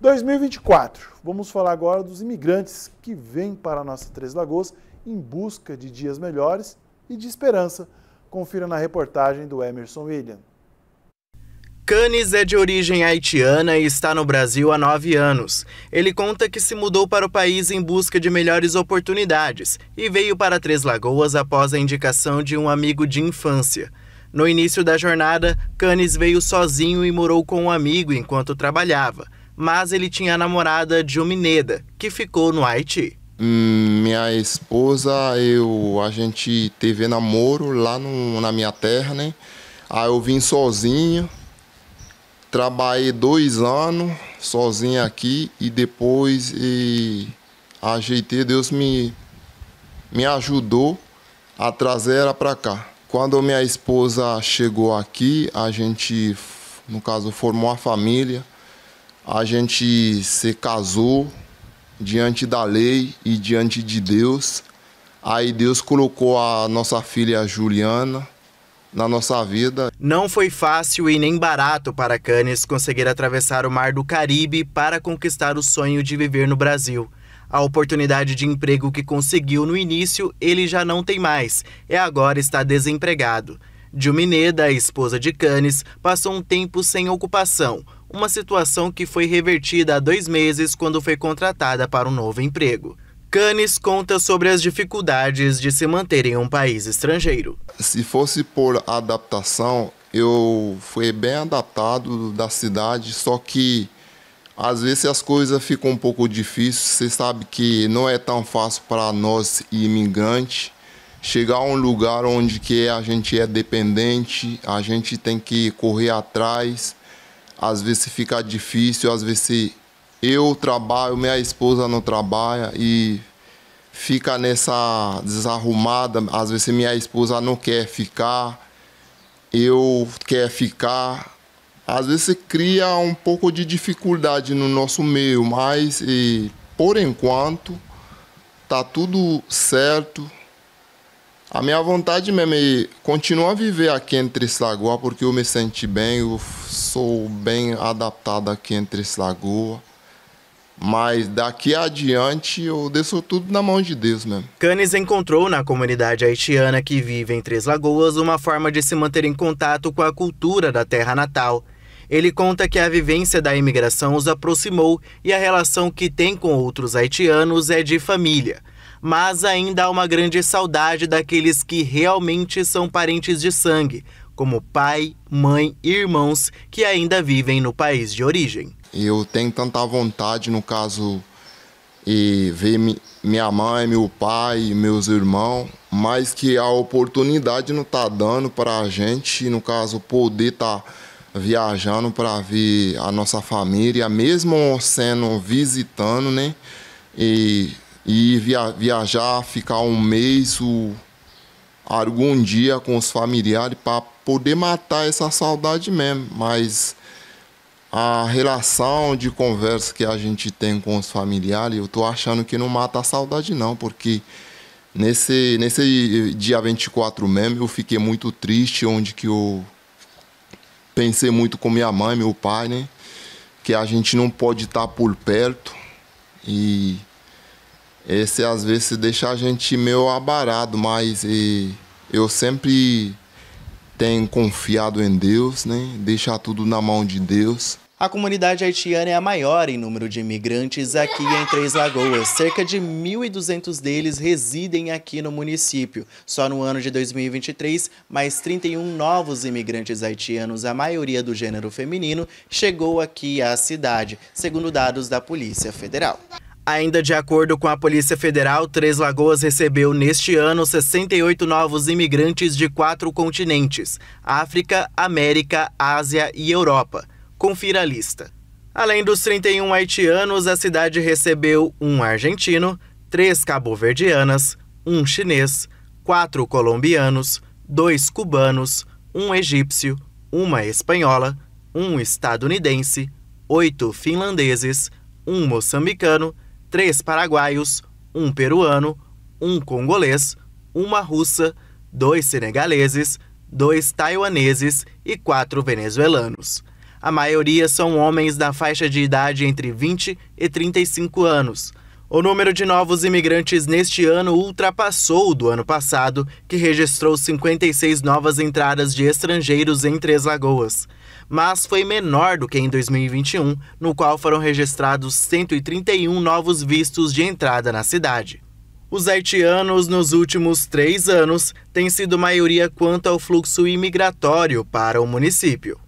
2024. Vamos falar agora dos imigrantes que vêm para a nossa Três Lagoas em busca de dias melhores e de esperança. Confira na reportagem do Emerson William. Canis é de origem haitiana e está no Brasil há nove anos. Ele conta que se mudou para o país em busca de melhores oportunidades e veio para Três Lagoas após a indicação de um amigo de infância. No início da jornada, Canis veio sozinho e morou com um amigo enquanto trabalhava mas ele tinha a namorada de Mineda, que ficou no Haiti. Hum, minha esposa, eu, a gente teve namoro lá no, na minha terra, né? Aí eu vim sozinho, trabalhei dois anos sozinho aqui e depois e, ajeitei, Deus me, me ajudou a trazer ela para cá. Quando minha esposa chegou aqui, a gente, no caso, formou a família a gente se casou diante da lei e diante de Deus. Aí Deus colocou a nossa filha Juliana na nossa vida. Não foi fácil e nem barato para Canes conseguir atravessar o mar do Caribe para conquistar o sonho de viver no Brasil. A oportunidade de emprego que conseguiu no início, ele já não tem mais e agora está desempregado. Dilmineda, a esposa de Canes, passou um tempo sem ocupação uma situação que foi revertida há dois meses quando foi contratada para um novo emprego. Canes conta sobre as dificuldades de se manter em um país estrangeiro. Se fosse por adaptação, eu fui bem adaptado da cidade, só que às vezes as coisas ficam um pouco difíceis. Você sabe que não é tão fácil para nós imigrantes chegar a um lugar onde que a gente é dependente, a gente tem que correr atrás às vezes fica difícil, às vezes eu trabalho, minha esposa não trabalha e fica nessa desarrumada. Às vezes minha esposa não quer ficar, eu quer ficar. Às vezes cria um pouco de dificuldade no nosso meio, mas e, por enquanto tá tudo certo a minha vontade mesmo é continuar a viver aqui entre Três Lagoas, porque eu me senti bem, eu sou bem adaptado aqui entre Três Lagoas. Mas daqui adiante eu deixo tudo na mão de Deus mesmo. Canes encontrou na comunidade haitiana que vive em Três Lagoas uma forma de se manter em contato com a cultura da terra natal. Ele conta que a vivência da imigração os aproximou e a relação que tem com outros haitianos é de família mas ainda há uma grande saudade daqueles que realmente são parentes de sangue, como pai, mãe e irmãos que ainda vivem no país de origem. Eu tenho tanta vontade, no caso, e ver minha mãe, meu pai, meus irmãos, mas que a oportunidade não está dando para a gente, no caso, poder estar tá viajando para ver a nossa família, mesmo sendo visitando, né? E e via, viajar, ficar um mês algum dia com os familiares para poder matar essa saudade mesmo. Mas a relação de conversa que a gente tem com os familiares, eu tô achando que não mata a saudade não, porque nesse nesse dia 24 mesmo eu fiquei muito triste, onde que eu pensei muito com minha mãe, meu pai, né? Que a gente não pode estar tá por perto e esse às vezes deixa a gente meio abarado, mas e, eu sempre tenho confiado em Deus, né? Deixar tudo na mão de Deus. A comunidade haitiana é a maior em número de imigrantes aqui em Três Lagoas. Cerca de 1.200 deles residem aqui no município. Só no ano de 2023, mais 31 novos imigrantes haitianos, a maioria do gênero feminino, chegou aqui à cidade, segundo dados da Polícia Federal. Ainda de acordo com a Polícia Federal, Três Lagoas recebeu neste ano 68 novos imigrantes de quatro continentes: África, América, Ásia e Europa. Confira a lista. Além dos 31 haitianos, a cidade recebeu um argentino, três cabo-verdianas, um chinês, quatro colombianos, dois cubanos, um egípcio, uma espanhola, um estadunidense, oito finlandeses, um moçambicano três paraguaios, um peruano, um congolês, uma russa, dois senegaleses, dois taiwaneses e quatro venezuelanos. A maioria são homens da faixa de idade entre 20 e 35 anos. O número de novos imigrantes neste ano ultrapassou o do ano passado, que registrou 56 novas entradas de estrangeiros em Três Lagoas mas foi menor do que em 2021, no qual foram registrados 131 novos vistos de entrada na cidade. Os haitianos, nos últimos três anos, têm sido maioria quanto ao fluxo imigratório para o município.